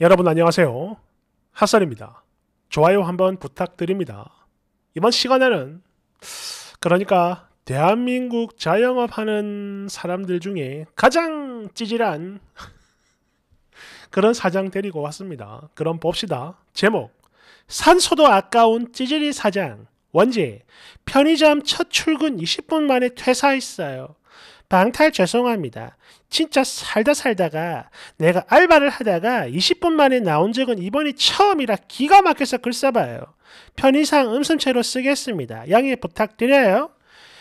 여러분 안녕하세요. 핫설입니다. 좋아요 한번 부탁드립니다. 이번 시간에는 그러니까 대한민국 자영업하는 사람들 중에 가장 찌질한 그런 사장 데리고 왔습니다. 그럼 봅시다. 제목 산소도 아까운 찌질이 사장 원제 편의점 첫 출근 20분 만에 퇴사했어요. 방탈 죄송합니다. 진짜 살다 살다가 내가 알바를 하다가 20분 만에 나온 적은 이번이 처음이라 기가 막혀서 글 써봐요. 편의상 음성체로 쓰겠습니다. 양해 부탁드려요.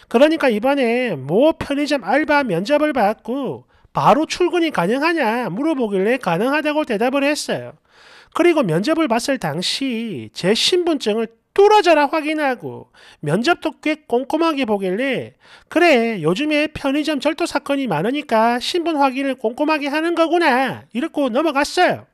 그러니까 이번에 모 편의점 알바 면접을 받고 바로 출근이 가능하냐 물어보길래 가능하다고 대답을 했어요. 그리고 면접을 봤을 당시 제 신분증을 뚫어져라 확인하고 면접도 꽤 꼼꼼하게 보길래 그래 요즘에 편의점 절도 사건이 많으니까 신분 확인을 꼼꼼하게 하는 거구나 이렇고 넘어갔어요.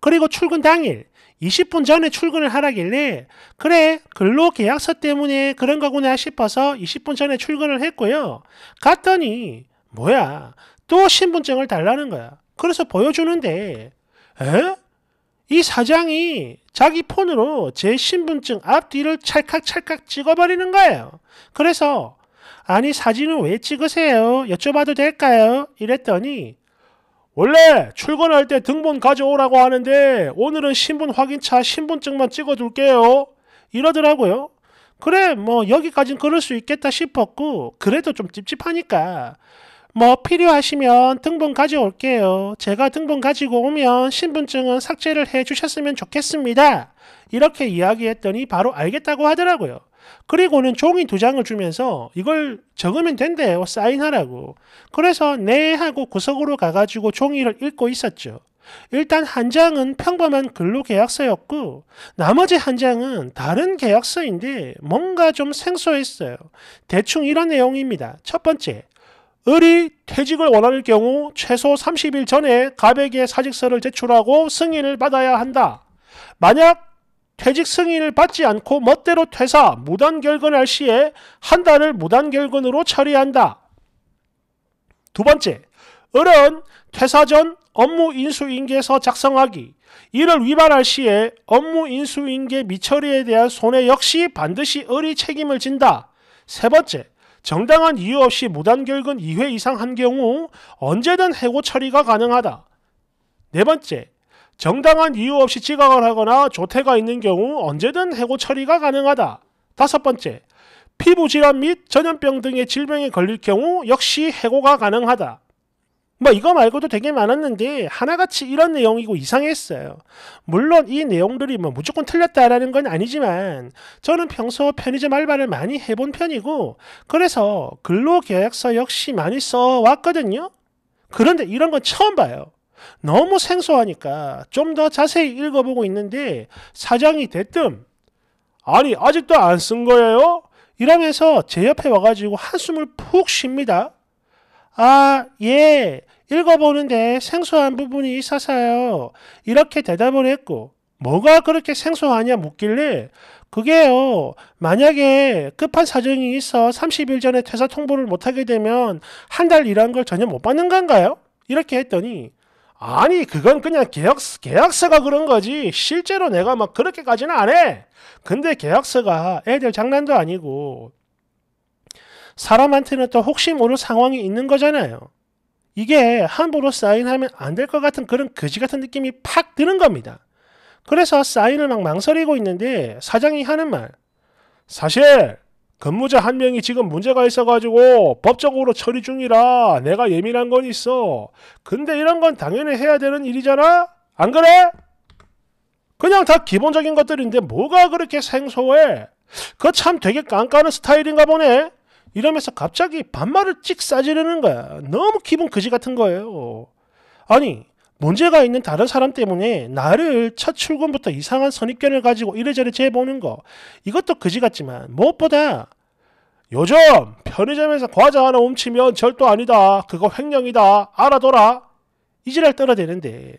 그리고 출근 당일 20분 전에 출근을 하라길래 그래 근로계약서 때문에 그런 거구나 싶어서 20분 전에 출근을 했고요. 갔더니 뭐야 또 신분증을 달라는 거야. 그래서 보여주는데 에? 이 사장이 자기 폰으로 제 신분증 앞뒤를 찰칵찰칵 찍어버리는 거예요. 그래서 아니 사진은 왜 찍으세요? 여쭤봐도 될까요? 이랬더니 원래 출근할 때 등본 가져오라고 하는데 오늘은 신분 확인차 신분증만 찍어둘게요. 이러더라고요. 그래 뭐 여기까진 그럴 수 있겠다 싶었고 그래도 좀 찝찝하니까 뭐 필요하시면 등본 가져올게요. 제가 등본 가지고 오면 신분증은 삭제를 해 주셨으면 좋겠습니다. 이렇게 이야기했더니 바로 알겠다고 하더라고요. 그리고는 종이 두 장을 주면서 이걸 적으면 된대요. 사인하라고. 그래서 네 하고 구석으로 가가지고 종이를 읽고 있었죠. 일단 한 장은 평범한 근로계약서였고 나머지 한 장은 다른 계약서인데 뭔가 좀 생소했어요. 대충 이런 내용입니다. 첫 번째, 을이 퇴직을 원할 경우 최소 30일 전에 갑에게 사직서를 제출하고 승인을 받아야 한다. 만약 퇴직 승인을 받지 않고 멋대로 퇴사, 무단 결근할 시에 한 달을 무단 결근으로 처리한다. 두 번째, 을은 퇴사 전 업무 인수인계서 작성하기, 이를 위반할 시에 업무 인수인계 미처리에 대한 손해 역시 반드시 을이 책임을 진다. 세 번째, 정당한 이유 없이 무단결근 2회 이상 한 경우 언제든 해고 처리가 가능하다. 네 번째, 정당한 이유 없이 지각을 하거나 조퇴가 있는 경우 언제든 해고 처리가 가능하다. 다섯 번째, 피부질환 및 전염병 등의 질병에 걸릴 경우 역시 해고가 가능하다. 뭐 이거 말고도 되게 많았는데 하나같이 이런 내용이고 이상했어요. 물론 이 내용들이 뭐 무조건 틀렸다라는 건 아니지만 저는 평소 편의점 알바를 많이 해본 편이고 그래서 근로계약서 역시 많이 써왔거든요. 그런데 이런 건 처음 봐요. 너무 생소하니까 좀 더 자세히 읽어보고 있는데 사장이 대뜸 아니 아직도 안 쓴 거예요? 이러면서 제 옆에 와가지고 한숨을 푹 쉽니다. 아, 예, 읽어보는데 생소한 부분이 있어서요. 이렇게 대답을 했고, 뭐가 그렇게 생소하냐 묻길래, 그게요, 만약에 급한 사정이 있어 30일 전에 퇴사 통보를 못하게 되면 한 달 일한 걸 전혀 못 받는 건가요? 이렇게 했더니, 아니, 그건 그냥 계약서, 계약서가 그런 거지. 실제로 내가 막 그렇게까지는 안 해. 근데 계약서가 애들 장난도 아니고, 사람한테는 또 혹시 모를 상황이 있는 거잖아요. 이게 함부로 사인하면 안 될 것 같은 그런 거지 같은 느낌이 팍 드는 겁니다. 그래서 사인을 막 망설이고 있는데 사장이 하는 말. 사실 근무자 한 명이 지금 문제가 있어가지고 법적으로 처리 중이라 내가 예민한 건 있어. 근데 이런 건 당연히 해야 되는 일이잖아? 안 그래? 그냥 다 기본적인 것들인데 뭐가 그렇게 생소해? 그참 되게 깐깐한 스타일인가 보네. 이러면서 갑자기 반말을 찍 싸지르는 거야. 너무 기분 그지 같은 거예요. 아니, 문제가 있는 다른 사람 때문에 나를 첫 출근부터 이상한 선입견을 가지고 이래저래 재보는 거. 이것도 그지 같지만 무엇보다 요즘 편의점에서 과자 하나 훔치면 절도 아니다. 그거 횡령이다. 알아둬라. 이지랄 떨어대는데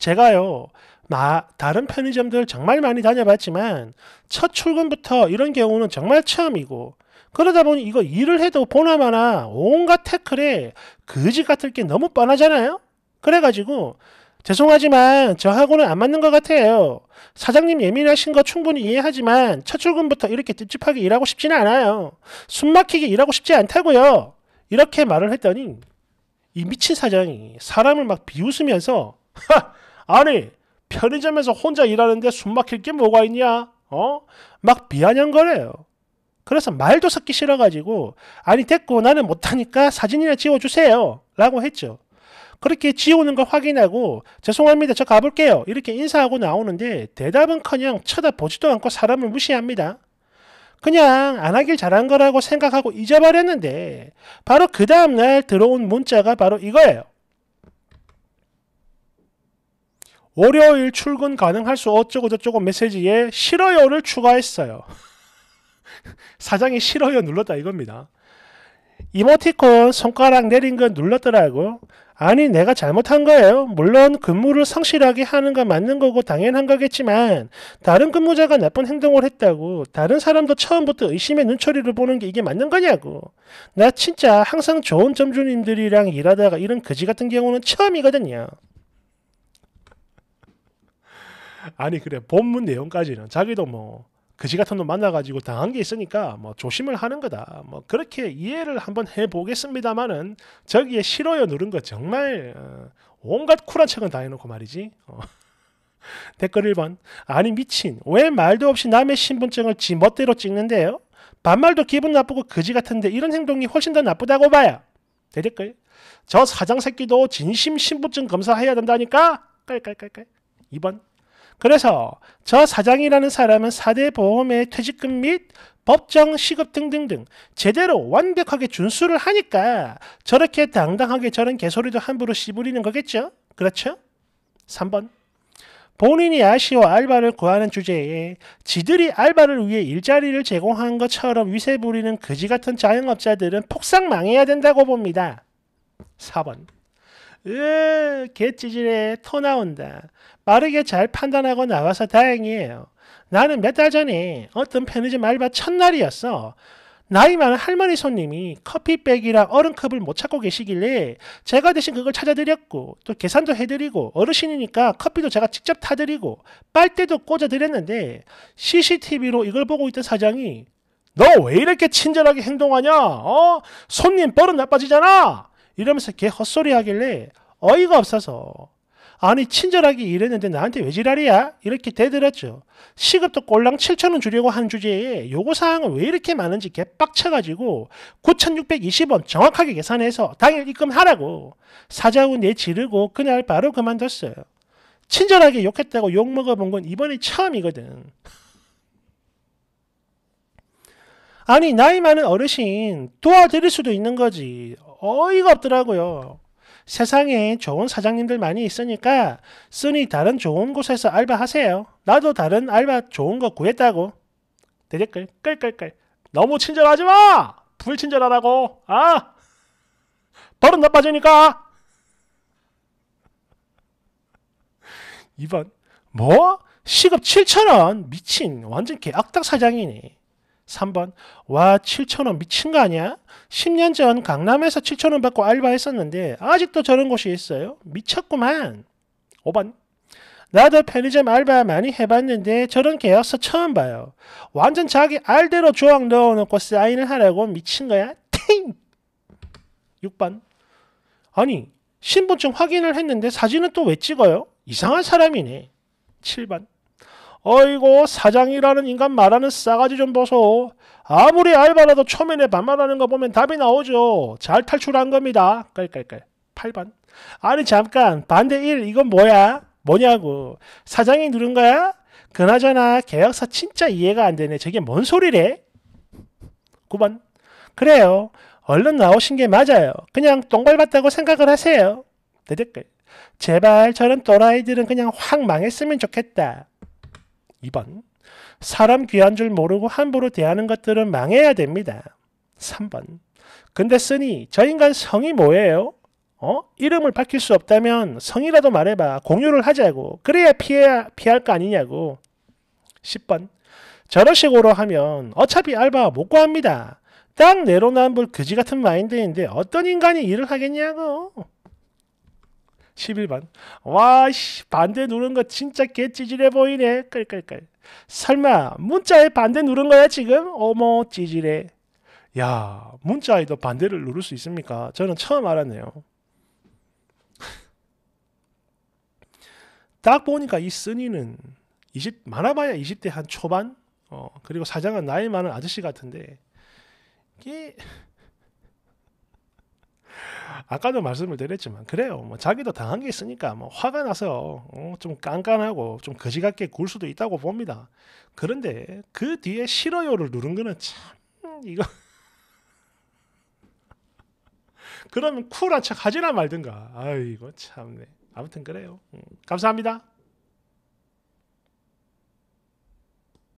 제가요, 나, 다른 편의점들 정말 많이 다녀봤지만 첫 출근부터 이런 경우는 정말 처음이고 그러다 보니 이거 일을 해도 보나마나 온갖 태클에 거지 같을 게 너무 뻔하잖아요? 그래가지고 죄송하지만 저하고는 안 맞는 것 같아요. 사장님 예민하신 거 충분히 이해하지만 첫 출근부터 이렇게 찝찝하게 일하고 싶지는 않아요. 숨막히게 일하고 싶지 않다고요. 이렇게 말을 했더니 이 미친 사장이 사람을 막 비웃으면서 하! 아니 편의점에서 혼자 일하는데 숨막힐 게 뭐가 있냐? 어? 막 비아냥거려요. 그래서 말도 섞기 싫어가지고 아니 됐고 나는 못하니까 사진이나 지워주세요 라고 했죠. 그렇게 지우는 걸 확인하고 죄송합니다 저 가볼게요 이렇게 인사하고 나오는데 대답은커녕 쳐다보지도 않고 사람을 무시합니다. 그냥 안 하길 잘한 거라고 생각하고 잊어버렸는데 바로 그 다음날 들어온 문자가 바로 이거예요. 월요일 출근 가능할 수 어쩌고저쩌고 메시지에 싫어요를 추가했어요. 사장이 싫어요 눌렀다 이겁니다. 이모티콘 손가락 내린 거 눌렀더라고. 아니 내가 잘못한 거예요. 물론 근무를 성실하게 하는 건 맞는 거고 당연한 거겠지만 다른 근무자가 나쁜 행동을 했다고 다른 사람도 처음부터 의심의 눈초리를 보는 게 이게 맞는 거냐고. 나 진짜 항상 좋은 점주님들이랑 일하다가 이런 거지 같은 경우는 처음이거든요. 아니 그래 본문 내용까지는 자기도 뭐 그지 같은 놈 만나가지고 당한 게 있으니까 뭐 조심을 하는 거다. 뭐 그렇게 이해를 한번 해보겠습니다만은 저기에 싫어요 누른 거 정말 어, 온갖 쿨한 척은 다 해놓고 말이지. 어. 댓글 1번 아니 미친 왜 말도 없이 남의 신분증을 지 멋대로 찍는데요? 반말도 기분 나쁘고 그지 같은데 이런 행동이 훨씬 더 나쁘다고 봐요. 대댓글 저 사장 새끼도 진심 신분증 검사해야 된다니까? 깔깔깔깔 2번 그래서 저 사장이라는 사람은 사대 보험의 퇴직금 및 법정 시급 등등등 제대로 완벽하게 준수를 하니까 저렇게 당당하게 저런 개소리도 함부로 씨부리는 거겠죠? 그렇죠? 3번 본인이 아쉬워 알바를 구하는 주제에 지들이 알바를 위해 일자리를 제공한 것처럼 위세 부리는 그지 같은 자영업자들은 폭삭 망해야 된다고 봅니다. 4번 으, 개찌질해. 토 나온다. 빠르게 잘 판단하고 나와서 다행이에요. 나는 몇 달 전에 어떤 편의점 알바 첫날이었어. 나이 많은 할머니 손님이 커피백이랑 얼음컵을 못 찾고 계시길래 제가 대신 그걸 찾아드렸고 또 계산도 해드리고 어르신이니까 커피도 제가 직접 타드리고 빨대도 꽂아드렸는데 CCTV로 이걸 보고 있던 사장이 너 왜 이렇게 친절하게 행동하냐? 어? 손님 버릇 나빠지잖아? 이러면서 걔 헛소리 하길래 어이가 없어서 아니 친절하게 일했는데 나한테 왜 지랄이야? 이렇게 대들었죠. 시급도 꼴랑 7천원 주려고 한 주제에 요구사항을왜 이렇게 많은지 개빡쳐가지고 9,620원 정확하게 계산해서 당일 입금하라고 사자고 내지르고 그날 바로 그만뒀어요. 친절하게 욕했다고 욕먹어본 건 이번이 처음이거든. 아니 나이 많은 어르신 도와드릴 수도 있는 거지 어이가 없더라고요. 세상에 좋은 사장님들 많이 있으니까 쓰니 다른 좋은 곳에서 알바하세요. 나도 다른 알바 좋은 거 구했다고. 대댓글 끌끌 끌 너무 친절하지 마! 불친절하라고! 아! 버릇 나빠지니까! 2번 뭐? 시급 7천원? 미친 완전 개악당 사장이네. 3번 와 7천원 미친 거 아니야? 10년 전 강남에서 7천원 받고 알바했었는데 아직도 저런 곳이 있어요. 미쳤구만. 5번 나도 편의점 알바 많이 해봤는데 저런 계약서 처음 봐요. 완전 자기 알대로 조항 넣어놓고 사인을 하라고 미친 거야? 팅! 6번 아니 신분증 확인을 했는데 사진은 또 왜 찍어요? 이상한 사람이네. 7번 어이고 사장이라는 인간 말하는 싸가지 좀 보소. 아무리 알바라도 초면에 반말하는 거 보면 답이 나오죠. 잘 탈출한 겁니다. 깔깔깔. 8번. 아니 잠깐 반대 1 이건 뭐야? 뭐냐고. 사장이 누른 거야? 그나저나 계약서 진짜 이해가 안 되네. 저게 뭔 소리래? 9번. 그래요. 얼른 나오신 게 맞아요. 그냥 똥밟았다고 생각을 하세요. 내 댓글. 제발 저런 또라이들은 그냥 확 망했으면 좋겠다. 2번 사람 귀한 줄 모르고 함부로 대하는 것들은 망해야 됩니다. 3번 근데 쓰니 저 인간 성이 뭐예요? 어? 이름을 밝힐 수 없다면 성이라도 말해봐. 공유를 하자고. 그래야 피해야, 피할 거 아니냐고. 10번. 저런 식으로 하면 어차피 알바 못 구합니다. 딱 내로남불 그지 같은 마인드인데 어떤 인간이 일을 하겠냐고. 11번 와씨 반대 누른 거 진짜 개찌질해 보이네 끌끌끌 설마 문자에 반대 누른 거야 지금? 어머 찌질해 야 문자에도 반대를 누를 수 있습니까? 저는 처음 알았네요 딱 보니까 이 쓰니는 20, 많아봐야 20대 한 초반 어, 그리고 사장은 나이 많은 아저씨 같은데 이게 아까도 말씀을 드렸지만 그래요. 뭐 자기도 당한 게 있으니까 뭐 화가 나서 어, 좀 깐깐하고 좀 거지 같게 굴 수도 있다고 봅니다. 그런데 그 뒤에 싫어요를 누른 거는 참 이거 그러면 쿨한 척 하지나 말든가. 아이고 참네. 아무튼 그래요. 음, 감사합니다.